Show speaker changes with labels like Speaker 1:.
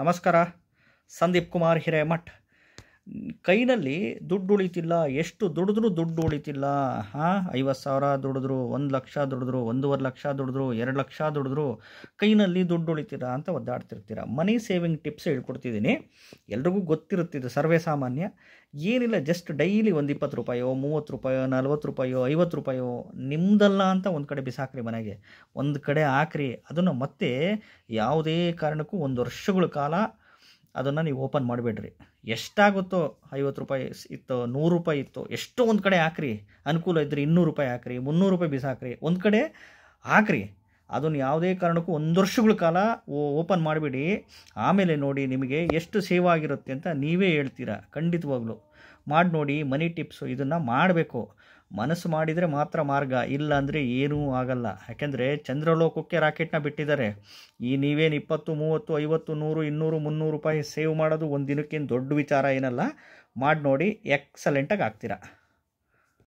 Speaker 1: नमस्कार संदीप कुमार हिरेमठ ಕೈನಲ್ಲಿ ದುಡ್ಡು ಉಳಿತಿಲ್ಲ ಎಷ್ಟು ದುಡಿದ್ರೂ ದುಡ್ಡು ಉಳಿತಿಲ್ಲ ಹಾಂ ಐವತ್ತು ಸಾವಿರ ದುಡಿದ್ರು ಒಂದು ಲಕ್ಷ ದುಡಿದ್ರು ಒಂದೂವರೆ ಲಕ್ಷ ದುಡಿದ್ರು ಎರಡು ಲಕ್ಷ ದುಡಿದ್ರು ಕೈನಲ್ಲಿ ದುಡ್ಡು ಉಳಿತೀರ ಅಂತ ಒದ್ದಾಡ್ತಿರ್ತೀರ ಮನಿ ಸೇವಿಂಗ್ ಟಿಪ್ಸ್ ಹೇಳ್ಕೊಡ್ತಿದ್ದೀನಿ ಎಲ್ರಿಗೂ ಗೊತ್ತಿರುತ್ತಿದೆ ಸರ್ವೇ ಸಾಮಾನ್ಯ ಏನಿಲ್ಲ ಜಸ್ಟ್ ಡೈಲಿ ಒಂದು ಇಪ್ಪತ್ತು ರೂಪಾಯೋ ಮೂವತ್ತು ರೂಪಾಯೋ ನಲ್ವತ್ತು ರೂಪಾಯೋ ಐವತ್ತು ರೂಪಾಯೋ ನಿಮ್ಮದಲ್ಲ ಅಂತ ಒಂದು ಕಡೆ ಬಿಸಾಕ್ರಿ ಮನೆಗೆ ಒಂದು ಕಡೆ ಹಾಕ್ರಿ ಅದನ್ನು ಮತ್ತೆ ಯಾವುದೇ ಕಾರಣಕ್ಕೂ ಒಂದು ವರ್ಷಗಳ ಕಾಲ ಅದನ್ನು ನೀವು ಓಪನ್ ಮಾಡಬೇಡ್ರಿ ಎಷ್ಟಾಗುತ್ತೋ ಐವತ್ತು ರೂಪಾಯಿ ಇತ್ತು ನೂರು ರೂಪಾಯಿ ಇತ್ತು ಎಷ್ಟೋ ಒಂದು ಕಡೆ ಹಾಕ್ರಿ ಅನುಕೂಲ ಇದ್ದರೆ ಇನ್ನೂರು ರೂಪಾಯಿ ಹಾಕ್ರಿ ಮುನ್ನೂರು ರೂಪಾಯಿ ಬಿಸಾಕ್ರಿ ಒಂದು ಕಡೆ ಹಾಕ್ರಿ ಅದನ್ನು ಯಾವುದೇ ಕಾರಣಕ್ಕೂ ಒಂದು ವರ್ಷಗಳ ಕಾಲ ಓಪನ್ ಮಾಡಿಬಿಡಿ ಆಮೇಲೆ ನೋಡಿ ನಿಮಗೆ ಎಷ್ಟು ಸೇವ್ ಆಗಿರುತ್ತೆ ಅಂತ ನೀವೇ ಹೇಳ್ತೀರಾ ಖಂಡಿತವಾಗ್ಲೂ ಮಾಡಿ ನೋಡಿ ಮನಿ ಟಿಪ್ಸು ಇದನ್ನು ಮಾಡಬೇಕು ಮನಸ್ಸು ಮಾಡಿದರೆ ಮಾತ್ರ ಮಾರ್ಗ ಇಲ್ಲ ಅಂದರೆ ಏನೂ ಆಗಲ್ಲ ಯಾಕೆಂದರೆ ಚಂದ್ರಲೋಕಕ್ಕೆ ರಾಕೆಟ್ನ ಬಿಟ್ಟಿದ್ದಾರೆ ಈ ನೀವೇನು ಇಪ್ಪತ್ತು ಮೂವತ್ತು ಐವತ್ತು ನೂರು ಇನ್ನೂರು ಮುನ್ನೂರು ರೂಪಾಯಿ ಸೇವ್ ಮಾಡೋದು ಒಂದು ದಿನಕ್ಕೇನು ದೊಡ್ಡ ವಿಚಾರ ಏನಲ್ಲ ಮಾಡಿ ನೋಡಿ ಎಕ್ಸಲೆಂಟಾಗಿ ಆಗ್ತೀರಾ